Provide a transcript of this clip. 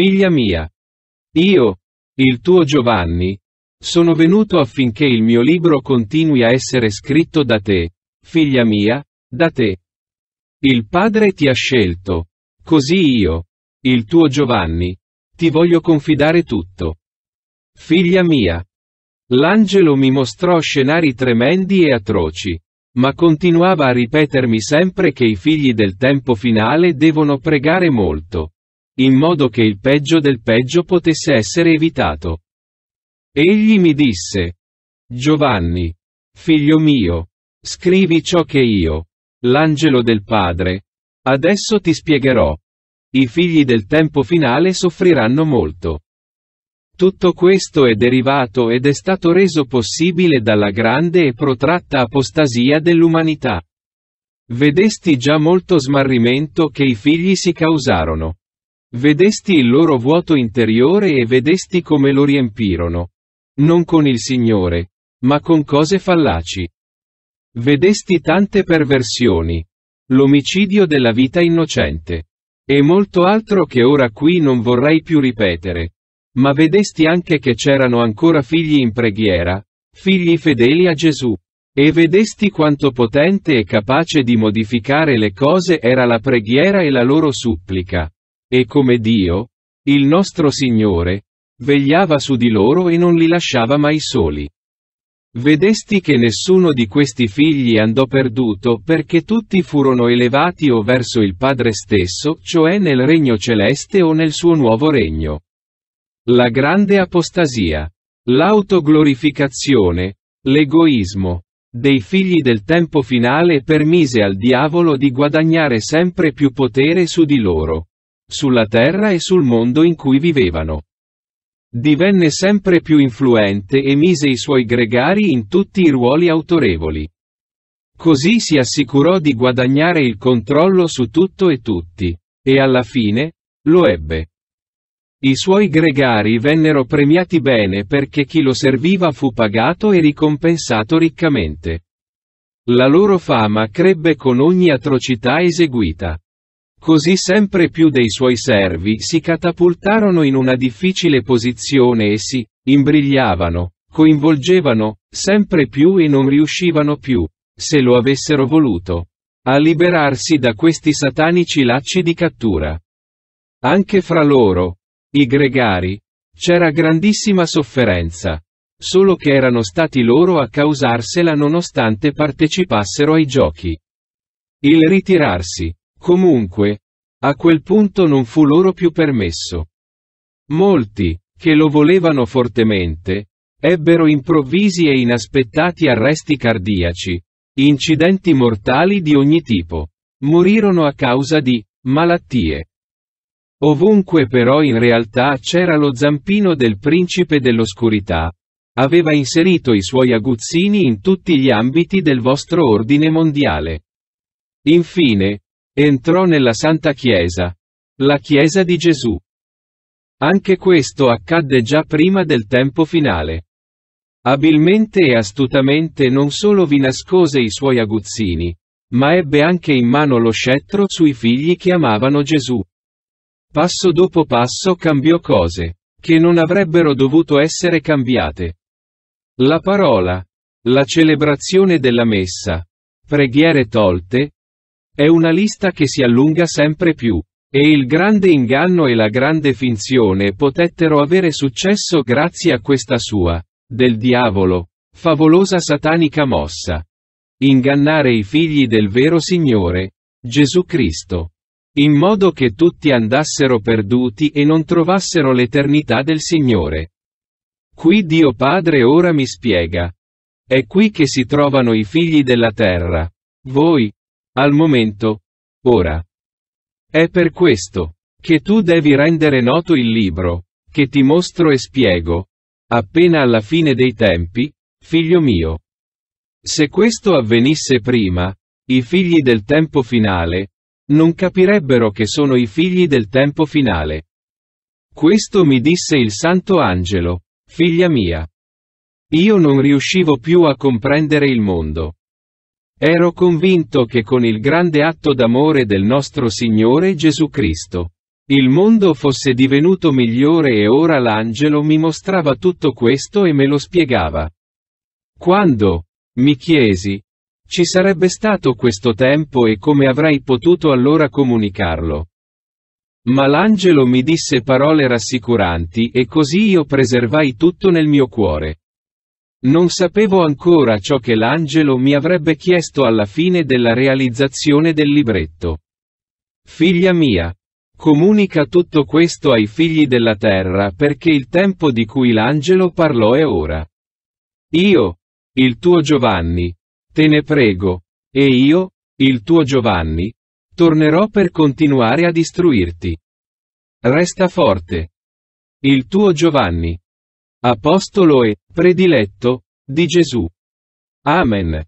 Figlia mia, io, il tuo Giovanni, sono venuto affinché il mio libro continui a essere scritto da te, figlia mia, da te. Il Padre ti ha scelto, così io, il tuo Giovanni, ti voglio confidare tutto. Figlia mia, l'angelo mi mostrò scenari tremendi e atroci, ma continuava a ripetermi sempre che i figli del tempo finale devono pregare molto in modo che il peggio del peggio potesse essere evitato. Egli mi disse, Giovanni, figlio mio, scrivi ciò che io, l'angelo del Padre, adesso ti spiegherò. I figli del tempo finale soffriranno molto. Tutto questo è derivato ed è stato reso possibile dalla grande e protratta apostasia dell'umanità. Vedesti già molto smarrimento che i figli si causarono. Vedesti il loro vuoto interiore e vedesti come lo riempirono. Non con il Signore, ma con cose fallaci. Vedesti tante perversioni, l'omicidio della vita innocente, e molto altro che ora qui non vorrei più ripetere. Ma vedesti anche che c'erano ancora figli in preghiera, figli fedeli a Gesù. E vedesti quanto potente e capace di modificare le cose era la preghiera e la loro supplica. E come Dio, il nostro Signore, vegliava su di loro e non li lasciava mai soli. Vedesti che nessuno di questi figli andò perduto perché tutti furono elevati o verso il Padre stesso, cioè nel regno celeste o nel suo nuovo regno. La grande apostasia, l'autoglorificazione, l'egoismo dei figli del tempo finale permise al diavolo di guadagnare sempre più potere su di loro sulla terra e sul mondo in cui vivevano. Divenne sempre più influente e mise i suoi gregari in tutti i ruoli autorevoli. Così si assicurò di guadagnare il controllo su tutto e tutti, e alla fine, lo ebbe. I suoi gregari vennero premiati bene perché chi lo serviva fu pagato e ricompensato riccamente. La loro fama crebbe con ogni atrocità eseguita. Così sempre più dei suoi servi si catapultarono in una difficile posizione e si imbrigliavano, coinvolgevano, sempre più e non riuscivano più, se lo avessero voluto, a liberarsi da questi satanici lacci di cattura. Anche fra loro, i gregari, c'era grandissima sofferenza, solo che erano stati loro a causarsela nonostante partecipassero ai giochi. Il ritirarsi, Comunque, a quel punto non fu loro più permesso. Molti, che lo volevano fortemente, ebbero improvvisi e inaspettati arresti cardiaci, incidenti mortali di ogni tipo. Morirono a causa di malattie. Ovunque però in realtà c'era lo zampino del principe dell'oscurità. Aveva inserito i suoi aguzzini in tutti gli ambiti del vostro ordine mondiale. Infine, Entrò nella Santa Chiesa. La Chiesa di Gesù. Anche questo accadde già prima del tempo finale. Abilmente e astutamente non solo vi nascose i suoi aguzzini, ma ebbe anche in mano lo scettro sui figli che amavano Gesù. Passo dopo passo cambiò cose, che non avrebbero dovuto essere cambiate. La parola, la celebrazione della messa, preghiere tolte, è una lista che si allunga sempre più. E il grande inganno e la grande finzione potettero avere successo grazie a questa sua, del diavolo, favolosa satanica mossa. Ingannare i figli del vero Signore, Gesù Cristo. In modo che tutti andassero perduti e non trovassero l'eternità del Signore. Qui Dio Padre ora mi spiega. È qui che si trovano i figli della terra. Voi, al momento, ora. È per questo che tu devi rendere noto il libro, che ti mostro e spiego, appena alla fine dei tempi, figlio mio. Se questo avvenisse prima, i figli del tempo finale, non capirebbero che sono i figli del tempo finale. Questo mi disse il santo angelo, figlia mia. Io non riuscivo più a comprendere il mondo. Ero convinto che con il grande atto d'amore del nostro Signore Gesù Cristo, il mondo fosse divenuto migliore e ora l'angelo mi mostrava tutto questo e me lo spiegava. Quando, mi chiesi, ci sarebbe stato questo tempo e come avrei potuto allora comunicarlo. Ma l'angelo mi disse parole rassicuranti e così io preservai tutto nel mio cuore. Non sapevo ancora ciò che l'angelo mi avrebbe chiesto alla fine della realizzazione del libretto. Figlia mia, comunica tutto questo ai figli della terra perché il tempo di cui l'angelo parlò è ora. Io, il tuo Giovanni, te ne prego, e io, il tuo Giovanni, tornerò per continuare a istruirti. Resta forte. Il tuo Giovanni apostolo e prediletto di Gesù. Amen.